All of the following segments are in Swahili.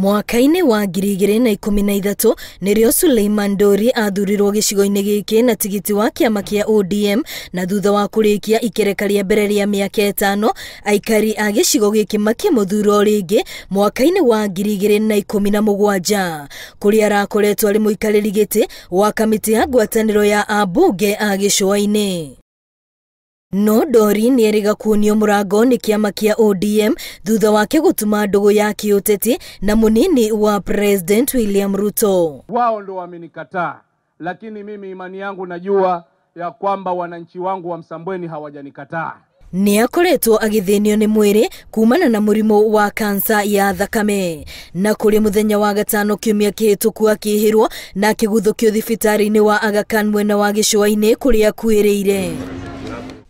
mwaka-inĩ wa ngiri igĩrĩ na ikũmi na ithatũ nĩrĩo Suleiman dori athurirwo gĩcigo-inĩ gĩkĩ na tigiti wa kĩama kĩa ODM na thutha wa kũrĩkia ikereka rĩa mbere rĩa mĩaka ĩtano aikari a gĩcigo gĩkĩ makĩmũthura o rĩngĩ mwaka-inĩ wa ngiri igĩrĩ na ikũmi na mũgwanja kũrĩa arakoretwo arĩ mũikarĩri gĩtĩ wa kamĩtĩ ya ngwatanĩro ya ambunge a gĩcũa-inĩ no ndori nĩerĩga kuonio mũrango nĩ kĩama kĩa ODM thutha wake gũtuma ndũgũ ya kĩũteti na mũnini wa President William Ruto. Wao ndo wamenikataa, lakini mimi imani yangu najua ya kwamba wananchi wangu wa Msambweni hawajanikataa nĩ akoretwo agĩthĩnio nĩ mwĩrĩ kumana na mũrimũ wa kansa ya thakame na kũrĩ mũthenya wa gatano kiumia kĩhĩtũku akĩĩhĩrwo na akĩguthũkio thibitarĩ-inĩ wa Aga mwena wa gĩcũa-inĩ kũrĩa akuĩrĩire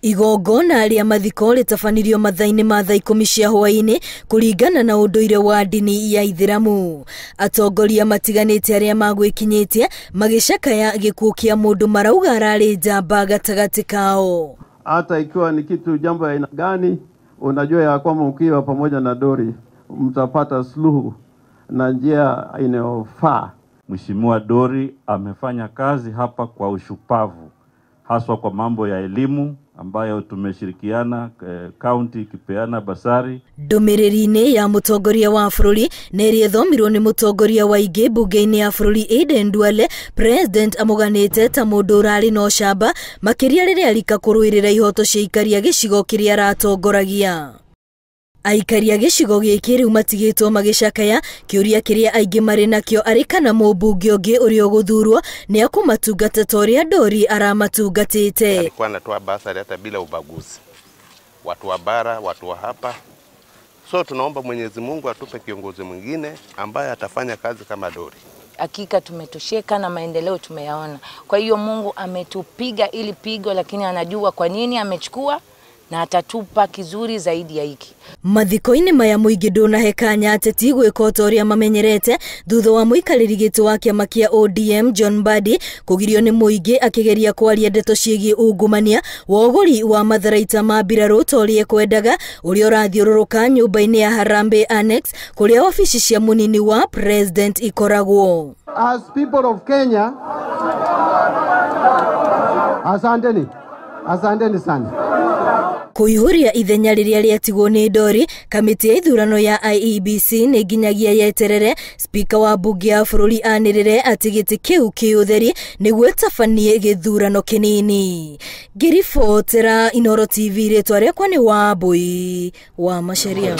igongona rĩa mathiko rĩtabanirio mathainĩ ma thaa ikũmi cia hwaĩ-inĩ kũringana na ũndũire wa ndini ya ithĩramu atongoria matiganĩte arĩa magwĩkinyĩtie magĩcakaya gĩkuũ kĩa mũndũ marauga ararĩ njamba gatagatĩ kao hata ikiwa ni kitu jambo ya aina gani unajua ya kwamba ukiwa pamoja na dori mtapata suluhu na njia inayofaa mheshimiwa dori amefanya kazi hapa kwa ushupavu haswa kwa mambo ya elimu ambayo tumeshirikiana eh, kaunti kipeana basari. Ndumĩrĩri-inĩ ya mũtongoria wa bũrũri nĩ ĩrĩa ĩthomirwo nĩ mũtongoria wa ingĩ mbunge-inĩ ya bũrũri Aden Duale, president amũganĩte ta mũndũ ũrarĩ na ũcamba makĩria rĩrĩa arika kũrũĩrĩra ihoto cia aikari a kiria kĩrĩa aratongoragia aikari a gĩcigo gĩkĩ rĩu matigĩtwo magĩcakaya kĩũria kĩrĩa aingĩ marĩ nakĩo arĩ kana mũmbunge ũngĩ ũrĩa ũgũthurwo nĩ akũmatungata ta ũrĩa Ndori aramatungatĩte. Alikuwa anatoa basari hata bila ubaguzi, watu wa bara, watu wa hapa. So tunaomba Mwenyezi Mungu atupe kiongozi mwingine ambaye atafanya kazi kama Dori. Hakika tumetosheka na maendeleo tumeyaona. Kwa hiyo Mungu ametupiga ili pigo, lakini anajua kwa nini amechukua na atatupa kizuri zaidi ya hiki mathiko-inĩ maya mũingĩ ndũnahe kanya ateti gwĩka ũta ũrĩa mamenyerete thutha wa mũikarĩri gĩtĩ wa kĩama kĩa ODM John Mbadi kũgirio nĩ mũingĩ akĩgeria kwaria ndeto ciĩgiĩ ungumania wa ũgũri wa matharaita ma mbirarũ ta ũrĩa ekwendaga ũrĩa ũrathiũrũrũka nyũmba-inĩ ya harambe Annex kũrĩa ofici cia mũnini wa president ikoragwo As people of Kenya, asandeni, asandeni sana kuihũria ithenya rĩrĩa rĩatigwo nĩ ndori kamiti ya ithurano ya IEBC nĩ nginyagia yeterere spika wa mbunge ya bũrũri anĩrĩre atĩ gĩtĩ kĩu kĩ ũtheri nĩguo ĩtabanie gĩthurano kĩnini ngĩribotera Inoro TV rĩtwa rĩakwa ni Wambui wa Macharia